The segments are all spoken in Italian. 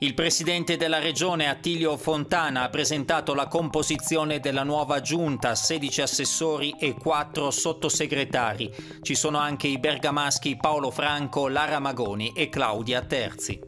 Il presidente della regione Attilio Fontana ha presentato la composizione della nuova giunta, 16 assessori e 4 sottosegretari. Ci sono anche i bergamaschi Paolo Franco, Lara Magoni e Claudia Terzi.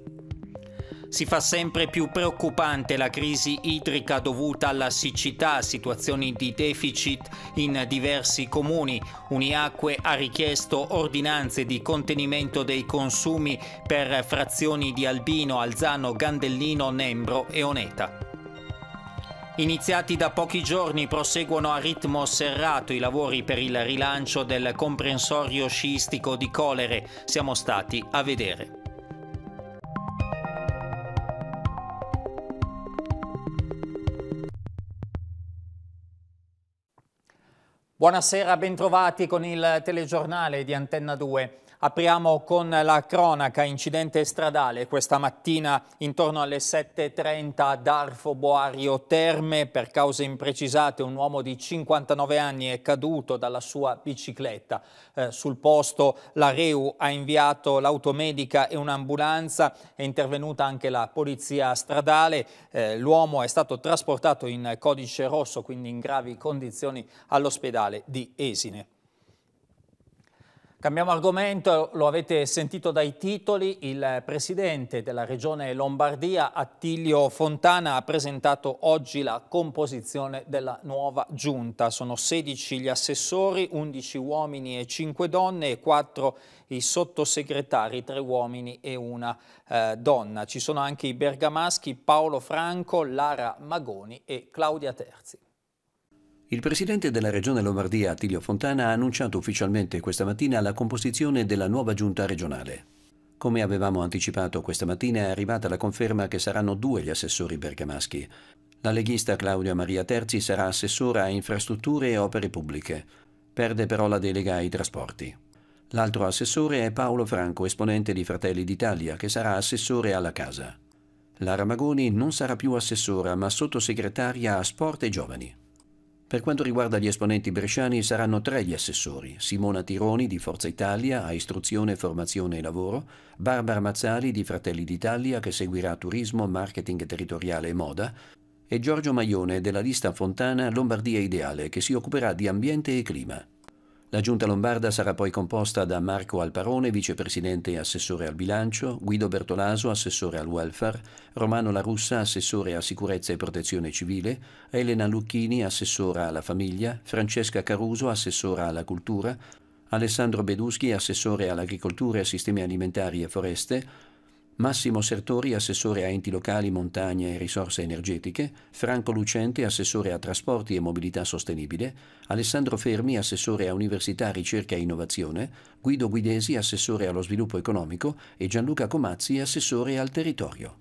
Si fa sempre più preoccupante la crisi idrica dovuta alla siccità, situazioni di deficit in diversi comuni. Uniacque ha richiesto ordinanze di contenimento dei consumi per frazioni di Albino, Alzano, Gandellino, Nembro e Oneta. Iniziati da pochi giorni proseguono a ritmo serrato i lavori per il rilancio del comprensorio sciistico di Colere. Siamo stati a vedere. Buonasera, bentrovati con il telegiornale di Antenna 2. Apriamo con la cronaca incidente stradale questa mattina intorno alle 7.30 a Darfo Boario Terme. Per cause imprecisate un uomo di 59 anni è caduto dalla sua bicicletta. Eh, sul posto la Reu ha inviato l'automedica e un'ambulanza, è intervenuta anche la polizia stradale. Eh, L'uomo è stato trasportato in codice rosso, quindi in gravi condizioni, all'ospedale di Esine. Cambiamo argomento, lo avete sentito dai titoli, il presidente della regione Lombardia Attilio Fontana ha presentato oggi la composizione della nuova giunta. Sono 16 gli assessori, 11 uomini e 5 donne e 4 i sottosegretari, 3 uomini e una eh, donna. Ci sono anche i bergamaschi Paolo Franco, Lara Magoni e Claudia Terzi. Il presidente della regione Lombardia, Attilio Fontana, ha annunciato ufficialmente questa mattina la composizione della nuova giunta regionale. Come avevamo anticipato questa mattina è arrivata la conferma che saranno due gli assessori bergamaschi. La leghista Claudia Maria Terzi sarà assessora a infrastrutture e opere pubbliche. Perde però la delega ai trasporti. L'altro assessore è Paolo Franco, esponente di Fratelli d'Italia, che sarà assessore alla casa. Lara Magoni non sarà più assessora, ma sottosegretaria a Sport e Giovani. Per quanto riguarda gli esponenti bresciani saranno tre gli assessori, Simona Tironi di Forza Italia a Istruzione, Formazione e Lavoro, Barbara Mazzali di Fratelli d'Italia che seguirà Turismo, Marketing Territoriale e Moda, e Giorgio Maione della lista Fontana Lombardia Ideale che si occuperà di ambiente e clima. La giunta lombarda sarà poi composta da Marco Alparone, vicepresidente e assessore al bilancio, Guido Bertolaso, assessore al welfare, Romano La Russa, assessore a sicurezza e protezione civile, Elena Lucchini, assessora alla famiglia, Francesca Caruso, assessora alla cultura, Alessandro Beduschi, assessore all'agricoltura e sistemi alimentari e foreste, Massimo Sertori, assessore a enti locali, montagne e risorse energetiche, Franco Lucente, assessore a trasporti e mobilità sostenibile, Alessandro Fermi, assessore a università, ricerca e innovazione, Guido Guidesi, assessore allo sviluppo economico e Gianluca Comazzi, assessore al territorio.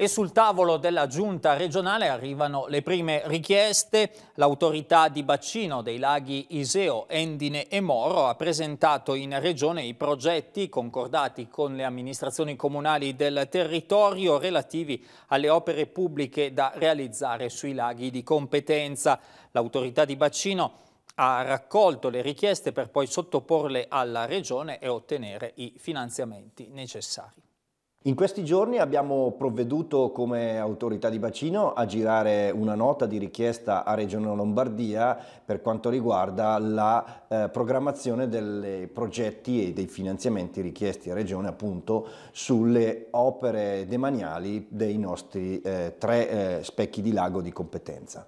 E sul tavolo della giunta regionale arrivano le prime richieste. L'autorità di bacino dei laghi Iseo, Endine e Moro ha presentato in regione i progetti concordati con le amministrazioni comunali del territorio relativi alle opere pubbliche da realizzare sui laghi di competenza. L'autorità di bacino ha raccolto le richieste per poi sottoporle alla regione e ottenere i finanziamenti necessari. In questi giorni abbiamo provveduto come autorità di bacino a girare una nota di richiesta a Regione Lombardia per quanto riguarda la eh, programmazione dei progetti e dei finanziamenti richiesti a Regione appunto sulle opere demaniali dei nostri eh, tre eh, specchi di lago di competenza.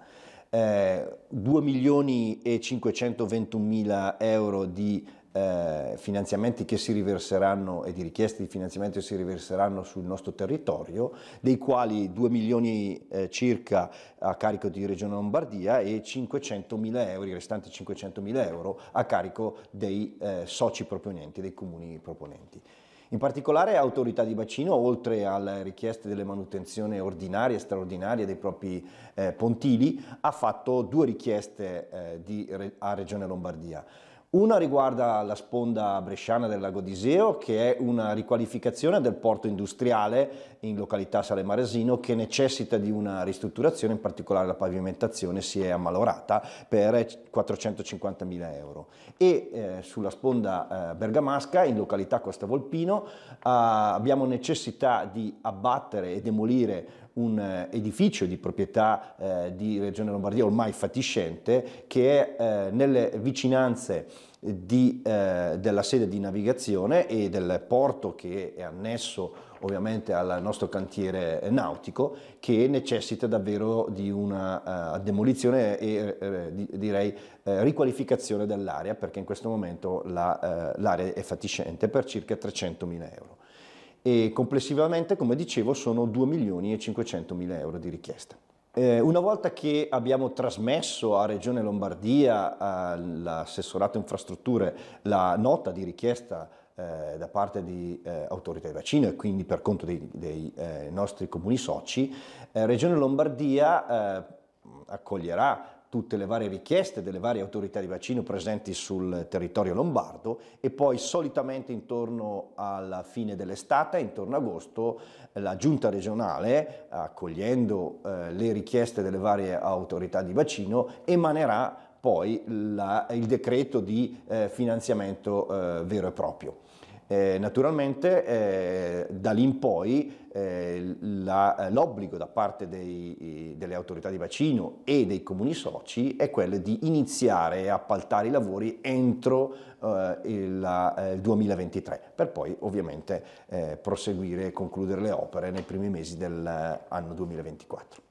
Eh, 2 milioni e 521 mila euro di eh, finanziamenti che si riverseranno e di richieste di finanziamento che si riverseranno sul nostro territorio, dei quali 2 milioni eh, circa a carico di Regione Lombardia e 500 mila euro, i restanti 500 mila euro a carico dei eh, soci proponenti, dei comuni proponenti. In particolare autorità di bacino, oltre alle richieste delle manutenzioni ordinarie e straordinarie dei propri eh, pontili, ha fatto due richieste eh, di, a Regione Lombardia. Una riguarda la sponda bresciana del lago d'Iseo, che è una riqualificazione del porto industriale in località Sale Maresino, che necessita di una ristrutturazione, in particolare la pavimentazione si è ammalorata per 450.000 eh, euro. E eh, sulla sponda eh, bergamasca, in località Costa Volpino, eh, abbiamo necessità di abbattere e demolire un eh, edificio di proprietà eh, di Regione Lombardia ormai fatiscente che è eh, nelle vicinanze di, eh, della sede di navigazione e del porto che è annesso ovviamente al nostro cantiere nautico che necessita davvero di una uh, demolizione e eh, direi eh, riqualificazione dell'area perché in questo momento l'area la, eh, è fatiscente per circa 300.000 euro e complessivamente, come dicevo, sono 2 milioni e 500 mila euro di richiesta. Eh, una volta che abbiamo trasmesso a Regione Lombardia, all'assessorato infrastrutture, la nota di richiesta eh, da parte di eh, autorità di vaccino e quindi per conto dei, dei eh, nostri comuni soci, eh, Regione Lombardia eh, accoglierà tutte le varie richieste delle varie autorità di vaccino presenti sul territorio lombardo e poi solitamente intorno alla fine dell'estate, intorno a agosto, la giunta regionale, accogliendo eh, le richieste delle varie autorità di vaccino, emanerà poi la, il decreto di eh, finanziamento eh, vero e proprio. Eh, naturalmente eh, da lì in poi eh, la, l'obbligo da parte dei, delle autorità di vaccino e dei comuni soci è quello di iniziare a appaltare i lavori entro eh, il, la, eh, il, 2023 per poi ovviamente eh, proseguire e concludere le opere nei primi mesi dell'anno 2024.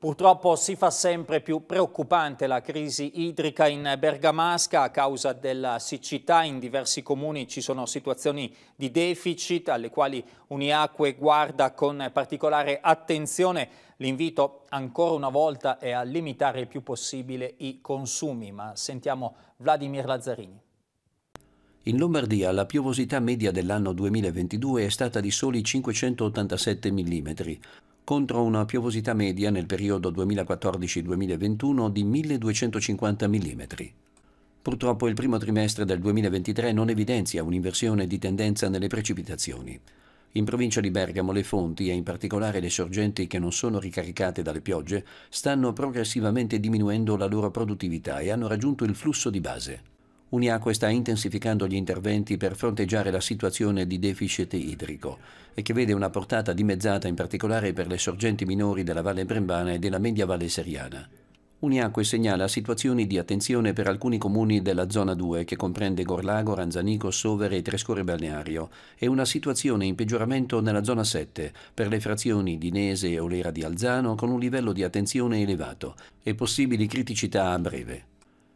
Purtroppo si fa sempre più preoccupante la crisi idrica in Bergamasca a causa della siccità. In diversi comuni ci sono situazioni di deficit alle quali Uniacque guarda con particolare attenzione. L'invito ancora una volta è a limitare il più possibile i consumi, ma sentiamo Vladimir Lazzarini. In Lombardia la piovosità media dell'anno 2022 è stata di soli 587 mm, contro una piovosità media nel periodo 2014-2021 di 1250 mm. Purtroppo il primo trimestre del 2023 non evidenzia un'inversione di tendenza nelle precipitazioni. In provincia di Bergamo le fonti, e in particolare le sorgenti che non sono ricaricate dalle piogge, stanno progressivamente diminuendo la loro produttività e hanno raggiunto il flusso di base. Uniacque sta intensificando gli interventi per fronteggiare la situazione di deficit idrico e che vede una portata dimezzata in particolare per le sorgenti minori della Valle Brembana e della Media Valle Seriana. Uniacque segnala situazioni di attenzione per alcuni comuni della zona 2 che comprende Gorlago, Ranzanico, Sovere e Trescore Balneario e una situazione in peggioramento nella zona 7 per le frazioni di Nese e Olera di Alzano con un livello di attenzione elevato e possibili criticità a breve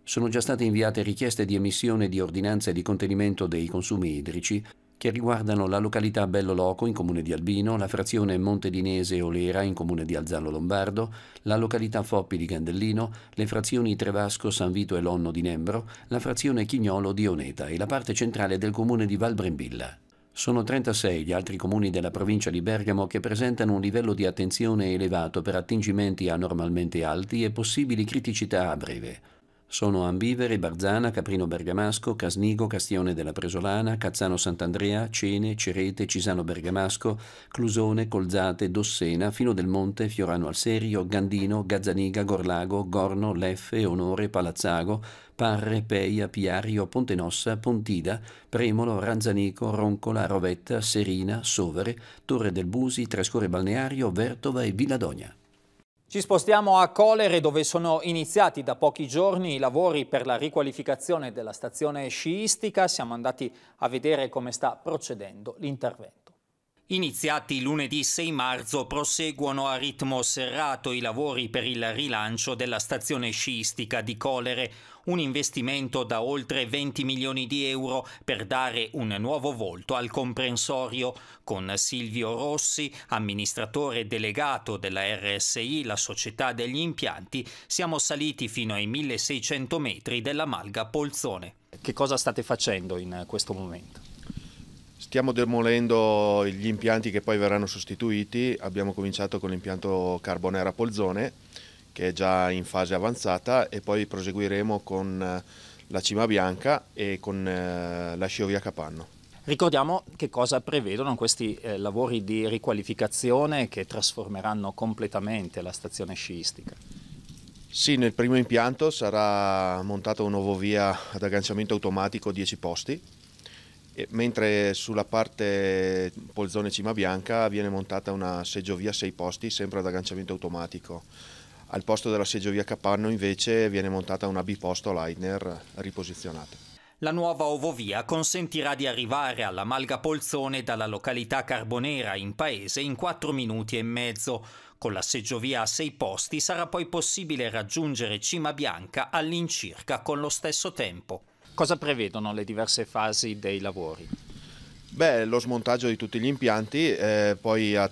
sono già state inviate richieste di emissione di ordinanze di contenimento dei consumi idrici che riguardano la località Bello Loco in comune di Albino, la frazione Montedinese Olera in comune di Alzano Lombardo, la località Foppi di Gandellino, le frazioni Trevasco, San Vito e Lonno di Nembro, la frazione Chignolo di Oneta e la parte centrale del comune di Valbrembilla. Sono 36 gli altri comuni della provincia di Bergamo che presentano un livello di attenzione elevato per attingimenti anormalmente alti e possibili criticità a breve. Sono Ambivere, Barzana, Caprino Bergamasco, Casnigo, Castione della Presolana, Cazzano Sant'Andrea, Cene, Cerete, Cisano Bergamasco, Clusone, Colzate, Dossena, Fino del Monte, Fiorano al Serio, Gandino, Gazzaniga, Gorlago, Gorno, Leffe, Onore, Palazzago, Parre, Peia, Piario, Pontenossa, Pontida, Premolo, Ranzanico, Roncola, Rovetta, Serina, Sovere, Torre del Busi, Trescore Balneario, Vertova e Villadogna. Ci spostiamo a Colere dove sono iniziati da pochi giorni i lavori per la riqualificazione della stazione sciistica. Siamo andati a vedere come sta procedendo l'intervento. Iniziati lunedì 6 marzo proseguono a ritmo serrato i lavori per il rilancio della stazione sciistica di Colere, un investimento da oltre 20 milioni di euro per dare un nuovo volto al comprensorio, con Silvio Rossi, amministratore delegato della RSI, la società degli impianti, siamo saliti fino ai 1600 metri della Malga Polzone. Che cosa state facendo in questo momento? Stiamo demolendo gli impianti che poi verranno sostituiti, abbiamo cominciato con l'impianto Carbonera Polzone che è già in fase avanzata e poi proseguiremo con eh, la Cima Bianca e con eh, la Sciovia Capanno. Ricordiamo che cosa prevedono questi eh, lavori di riqualificazione che trasformeranno completamente la stazione sciistica. Sì, nel primo impianto sarà montata un nuovo via ad agganciamento automatico 10 posti, mentre sulla parte Polzone Cima Bianca viene montata una seggiovia 6 posti sempre ad agganciamento automatico. Al posto della seggiovia Capanno invece viene montata una biposto Leitner riposizionata. La nuova ovovia consentirà di arrivare alla Malga Polzone dalla località Carbonera in paese in 4 minuti e mezzo. Con la seggiovia a 6 posti sarà poi possibile raggiungere Cima Bianca all'incirca con lo stesso tempo. Cosa prevedono le diverse fasi dei lavori? Beh, lo smontaggio di tutti gli impianti, eh, poi a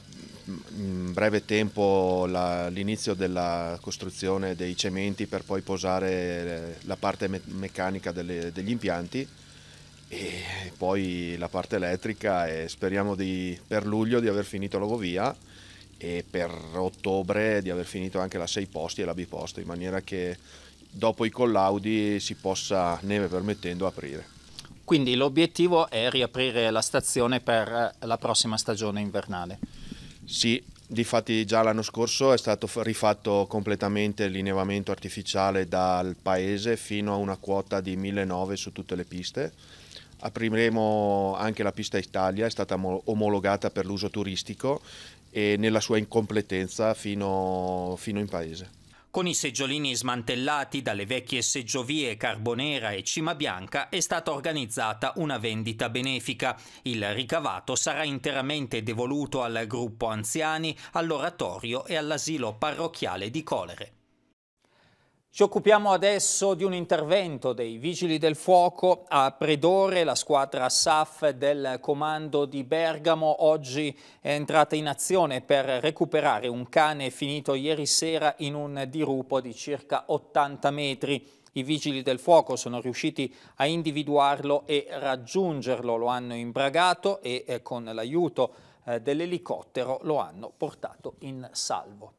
in breve tempo la, l'inizio della costruzione dei cementi per poi posare eh, la parte me- meccanica delle, degli impianti e poi la parte elettrica e speriamo di, per luglio di aver finito l'ovovia e per ottobre di aver finito anche la 6 posti e la biposto in maniera che dopo i collaudi si possa, neve permettendo, aprire. Quindi l'obiettivo è riaprire la stazione per la prossima stagione invernale. Sì, difatti già l'anno scorso è stato rifatto completamente l'innevamento artificiale dal paese fino a una quota di 1.900 su tutte le piste. Apriremo anche la pista Italia, è stata omologata per l'uso turistico e nella sua incompletezza fino, fino in paese. Con i seggiolini smantellati dalle vecchie seggiovie Carbonera e Cima Bianca è stata organizzata una vendita benefica. Il ricavato sarà interamente devoluto al gruppo anziani, all'oratorio e all'asilo parrocchiale di Colere. Ci occupiamo adesso di un intervento dei Vigili del Fuoco a Predore, la squadra SAF del comando di Bergamo oggi è entrata in azione per recuperare un cane finito ieri sera in un dirupo di circa 80 metri. I vigili del fuoco sono riusciti a individuarlo e raggiungerlo, lo hanno imbragato e eh, con l'aiuto eh, dell'elicottero lo hanno portato in salvo.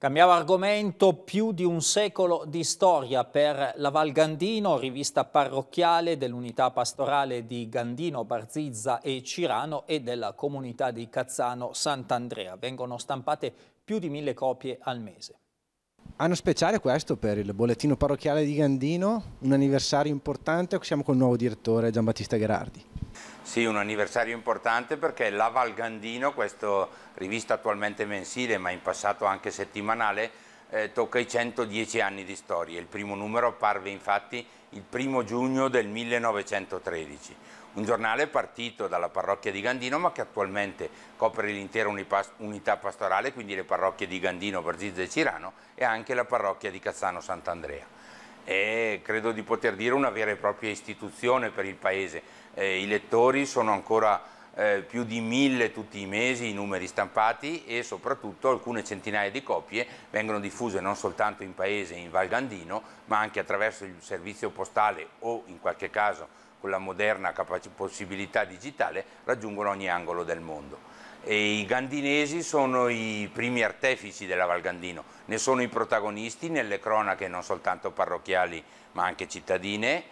Cambiamo argomento, più di un secolo di storia per la Val Gandino, rivista parrocchiale dell'unità pastorale di Gandino, Barzizza e Cirano e della comunità di Cazzano Sant'Andrea. Vengono stampate più di mille copie al mese. Anno speciale questo per il bollettino parrocchiale di Gandino, un anniversario importante, siamo col nuovo direttore Gian Battista Gherardi. Sì, un anniversario importante perché la Valgandino, questa rivista attualmente mensile ma in passato anche settimanale, eh, tocca i 110 anni di storia. Il primo numero apparve infatti il primo giugno del 1913. Un giornale partito dalla parrocchia di Gandino ma che attualmente copre l'intera unità pastorale, quindi le parrocchie di Gandino, Barzizza e Cirano e anche la parrocchia di Cazzano Sant'Andrea è, credo di poter dire, una vera e propria istituzione per il Paese. Eh, I lettori sono ancora eh, più di mille tutti i mesi i numeri stampati e soprattutto alcune centinaia di copie vengono diffuse non soltanto in paese, in Val Gandino, ma anche attraverso il servizio postale o in qualche caso con la moderna possibilità digitale raggiungono ogni angolo del mondo. E I gandinesi sono i primi artefici della Val Gandino, ne sono i protagonisti nelle cronache non soltanto parrocchiali ma anche cittadine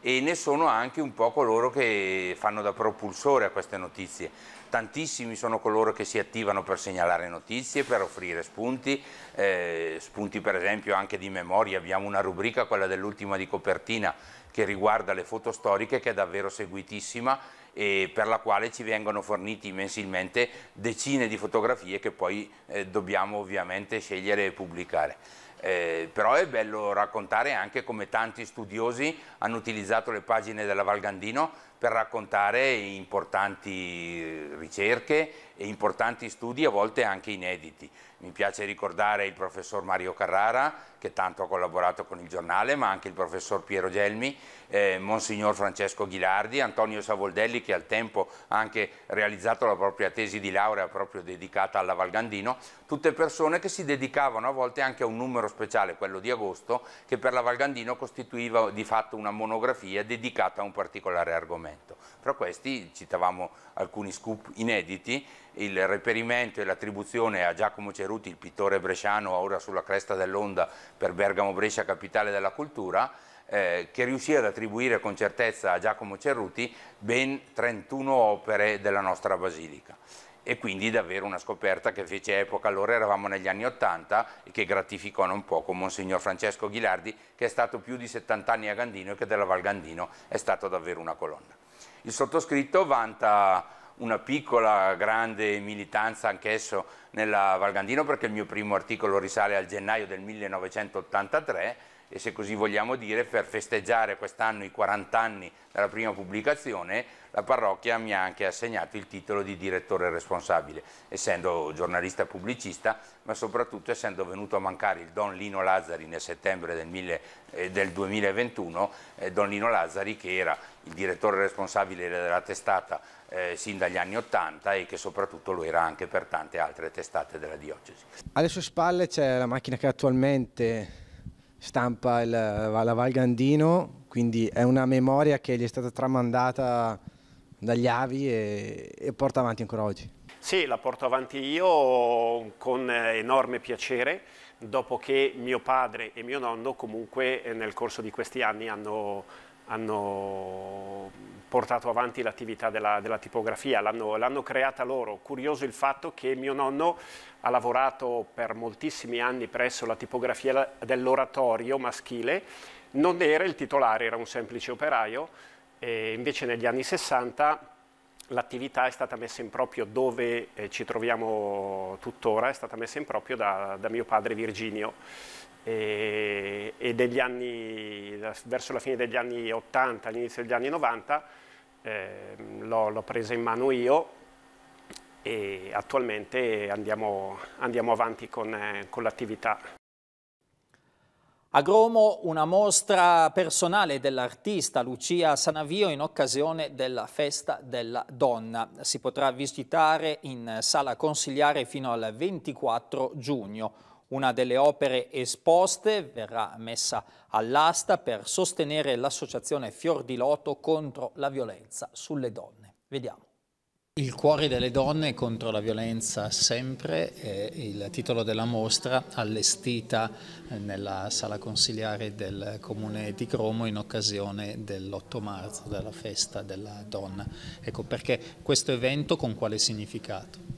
e ne sono anche un po' coloro che fanno da propulsore a queste notizie. Tantissimi sono coloro che si attivano per segnalare notizie, per offrire spunti, eh, spunti per esempio anche di memoria, abbiamo una rubrica, quella dell'ultima di copertina, che riguarda le foto storiche che è davvero seguitissima e per la quale ci vengono forniti mensilmente decine di fotografie che poi eh, dobbiamo ovviamente scegliere e pubblicare. Eh, però è bello raccontare anche come tanti studiosi hanno utilizzato le pagine della Valgandino per raccontare importanti eh, ricerche e importanti studi a volte anche inediti. Mi piace ricordare il professor Mario Carrara che tanto ha collaborato con il giornale ma anche il professor Piero Gelmi, eh, Monsignor Francesco Ghilardi, Antonio Savoldelli che al tempo ha anche realizzato la propria tesi di laurea proprio dedicata alla Valgandino, tutte persone che si dedicavano a volte anche a un numero speciale, quello di agosto, che per la Valgandino costituiva di fatto una monografia dedicata a un particolare argomento. Fra questi citavamo alcuni scoop inediti il reperimento e l'attribuzione a Giacomo Ceruti, il pittore bresciano, ora sulla cresta dell'onda per Bergamo Brescia, capitale della cultura, eh, che riuscì ad attribuire con certezza a Giacomo Cerruti ben 31 opere della nostra basilica e quindi davvero una scoperta che fece epoca, allora eravamo negli anni Ottanta e che gratificò non poco Monsignor Francesco Ghilardi che è stato più di 70 anni a Gandino e che della Val Gandino è stato davvero una colonna. Il sottoscritto vanta una piccola grande militanza anch'esso nella Valgandino perché il mio primo articolo risale al gennaio del 1983 e se così vogliamo dire, per festeggiare quest'anno i 40 anni dalla prima pubblicazione, la parrocchia mi ha anche assegnato il titolo di direttore responsabile, essendo giornalista pubblicista, ma soprattutto essendo venuto a mancare il Don Lino Lazzari nel settembre del, mille, eh, del 2021, eh, Don Lino Lazzari che era il direttore responsabile della testata eh, sin dagli anni Ottanta e che soprattutto lo era anche per tante altre testate della diocesi. Alle sue spalle c'è la macchina che attualmente stampa il, la Val Gandino, quindi è una memoria che gli è stata tramandata dagli avi e, e porta avanti ancora oggi. Sì, la porto avanti io con enorme piacere, dopo che mio padre e mio nonno comunque eh, nel corso di questi anni hanno hanno portato avanti l'attività della, della, tipografia, l'hanno creata loro. Curioso il fatto che mio nonno ha lavorato per moltissimi anni presso la tipografia dell'oratorio maschile, non era il titolare, era un semplice operaio, e invece negli anni 60 l'attività è stata messa in proprio dove eh, ci troviamo tuttora, è stata messa in proprio da, da mio padre Virginio e, e degli anni verso la fine degli anni 80, all'inizio degli anni 90, eh, l'ho presa in mano io e attualmente andiamo, andiamo avanti con, eh, con l'attività. A Gromo una mostra personale dell'artista Lucia Sanavio in occasione della Festa della Donna. Si potrà visitare in sala consigliare fino al 24 giugno una delle opere esposte verrà messa all'asta per sostenere l'associazione Fior di Loto contro la violenza sulle donne. Vediamo. Il cuore delle donne contro la violenza sempre è il titolo della mostra allestita eh, nella sala consiliare del comune di Cromo in occasione dell'8 marzo, della festa della donna. Ecco perché questo evento con quale significato?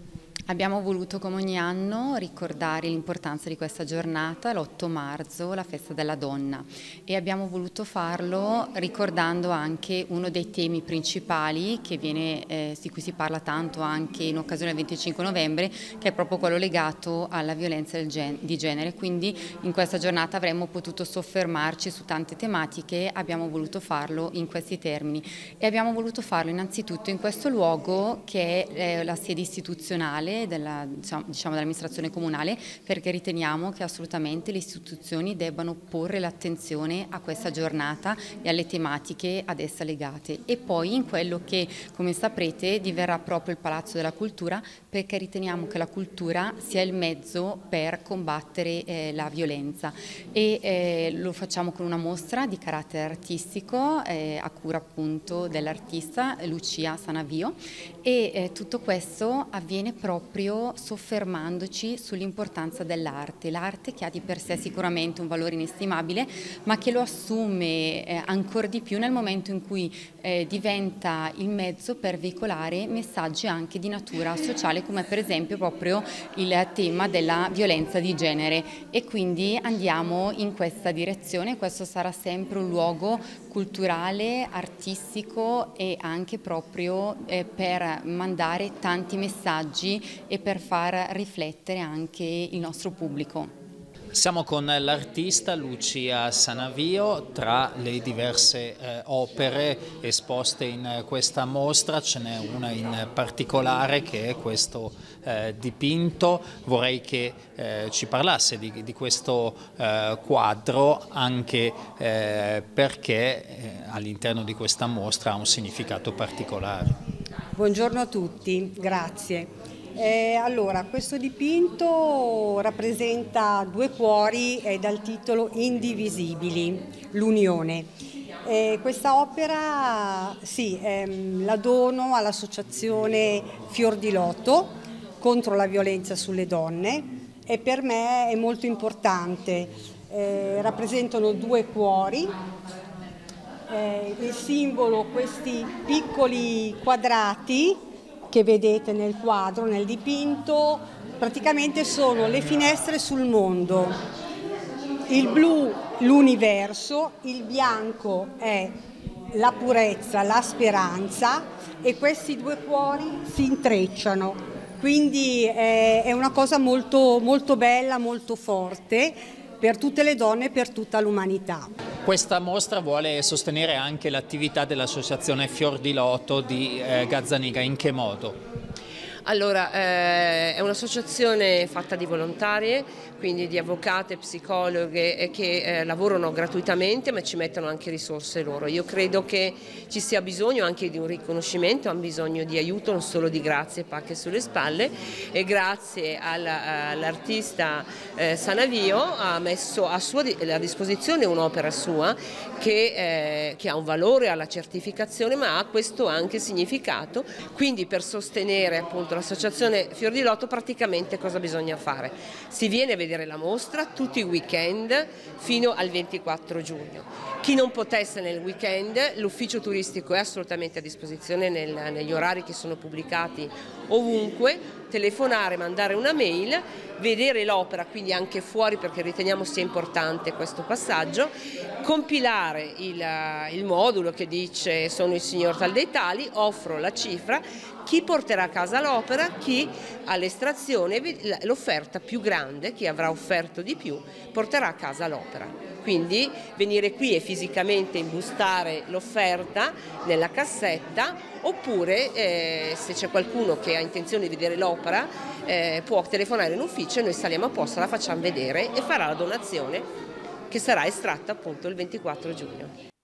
Abbiamo voluto come ogni anno ricordare l'importanza di questa giornata, l'8 marzo, la festa della donna e abbiamo voluto farlo ricordando anche uno dei temi principali viene, eh, di cui si parla tanto anche in occasione del 25 novembre che è proprio quello legato alla violenza gen di genere, quindi in questa giornata avremmo potuto soffermarci su tante tematiche, abbiamo voluto farlo in questi termini e abbiamo voluto farlo innanzitutto in questo luogo che è eh, la sede istituzionale della, diciamo, diciamo, dell'amministrazione comunale, perché riteniamo che assolutamente le istituzioni debbano porre l'attenzione a questa giornata e alle tematiche ad essa legate. E poi in quello che, come saprete, diverrà proprio il Palazzo della Cultura, perché riteniamo che la cultura sia il mezzo per combattere eh, la violenza. E eh, lo facciamo con una mostra di carattere artistico, eh, a cura appunto dell'artista Lucia Sanavio, e eh, tutto questo avviene proprio proprio soffermandoci sull'importanza dell'arte, l'arte che ha di per sé sicuramente un valore inestimabile, ma che lo assume eh, ancora di più nel momento in cui eh, diventa il mezzo per veicolare messaggi anche di natura sociale, come per esempio proprio il tema della violenza di genere. E quindi andiamo in questa direzione, questo sarà sempre un luogo culturale, artistico e anche proprio eh, per mandare tanti messaggi e per far riflettere anche il nostro pubblico. Siamo con l'artista Lucia Sanavio, tra le diverse eh, opere esposte in questa mostra ce n'è una in particolare che è questo eh, dipinto, vorrei che eh, ci parlasse di, di questo eh, quadro anche eh, perché eh, all'interno di questa mostra ha un significato particolare. Buongiorno a tutti, grazie. Eh, allora, questo dipinto rappresenta due cuori eh, dal titolo Indivisibili, l'unione. Eh, questa opera sì, ehm, la dono all'associazione Fior di Loto contro la violenza sulle donne e per me è molto importante. Eh, rappresentano due cuori eh, il simbolo questi piccoli quadrati che vedete nel quadro, nel dipinto, praticamente sono le finestre sul mondo. Il blu l'universo, il bianco è la purezza, la speranza e questi due cuori si intrecciano. Quindi è una cosa molto, molto bella, molto forte per tutte le donne e per tutta l'umanità. Questa mostra vuole sostenere anche l'attività dell'associazione Fior di Loto di eh, Gazzaniga, in che modo? Allora, eh, è un'associazione fatta di volontarie, quindi di avvocate, psicologhe eh, che eh, lavorano gratuitamente ma ci mettono anche risorse loro. Io credo che ci sia bisogno anche di un riconoscimento, hanno bisogno di aiuto, non solo di grazie e pacche sulle spalle e grazie all'artista eh, Sanavio ha messo a, sua, a disposizione un'opera sua che, eh, che ha un valore ha la certificazione ma ha questo anche significato, quindi per sostenere appunto l'associazione Fior di Lotto praticamente cosa bisogna fare? Si viene a vedere la mostra tutti i weekend fino al 24 giugno. Chi non potesse nel weekend, l'ufficio turistico è assolutamente a disposizione nel, negli orari che sono pubblicati ovunque, telefonare, mandare una mail, vedere l'opera quindi anche fuori perché riteniamo sia importante questo passaggio, compilare il, il modulo che dice sono il signor tal dei tali, offro la cifra, chi porterà a casa l'opera, chi all'estrazione l'offerta più grande, chi avrà offerto di più, porterà a casa l'opera. Quindi venire qui e fisicamente imbustare l'offerta nella cassetta oppure eh, se c'è qualcuno che ha intenzione di vedere l'opera eh, può telefonare in ufficio e noi saliamo apposta, la facciamo vedere e farà la donazione che sarà estratta appunto il 24 giugno.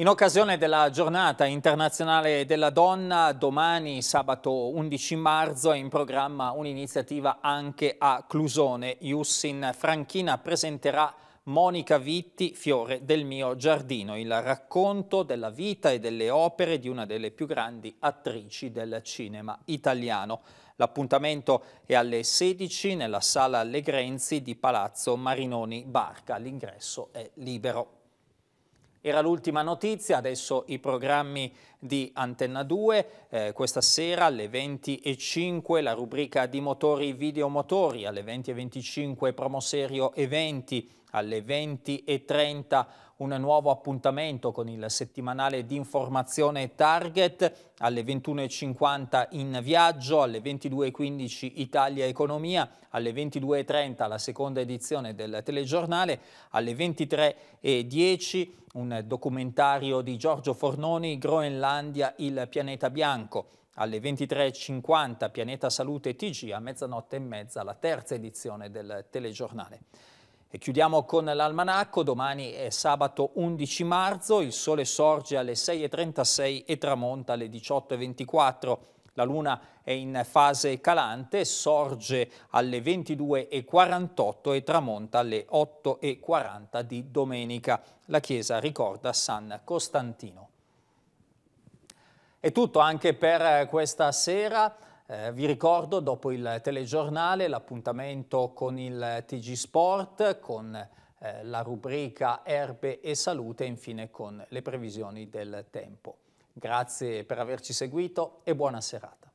In occasione della giornata internazionale della donna, domani sabato 11 marzo è in programma un'iniziativa anche a Clusone. Iussin Franchina presenterà Monica Vitti, Fiore del mio giardino, il racconto della vita e delle opere di una delle più grandi attrici del cinema italiano. L'appuntamento è alle 16 nella sala Legrenzi di Palazzo Marinoni Barca. L'ingresso è libero. Era l'ultima notizia, adesso i programmi di Antenna 2, eh, questa sera alle 20.05 la rubrica di motori videomotori, alle 20.25 promoserio eventi alle 20.30 un nuovo appuntamento con il settimanale di informazione Target, alle 21.50 in viaggio, alle 22.15 Italia Economia, alle 22.30 la seconda edizione del telegiornale, alle 23.10 un documentario di Giorgio Fornoni, Groenlandia, il pianeta bianco alle 23.50 Pianeta Salute TG, a mezzanotte e mezza la terza edizione del telegiornale. E chiudiamo con l'almanacco, domani è sabato 11 marzo, il sole sorge alle 6.36 e tramonta alle 18.24. La luna è in fase calante, sorge alle 22.48 e tramonta alle 8.40 di domenica. La chiesa ricorda San Costantino. È tutto anche per questa sera. Eh, vi ricordo, dopo il telegiornale, l'appuntamento con il TG Sport, con eh, la rubrica Erbe e Salute e infine con le previsioni del tempo. Grazie per averci seguito e buona serata.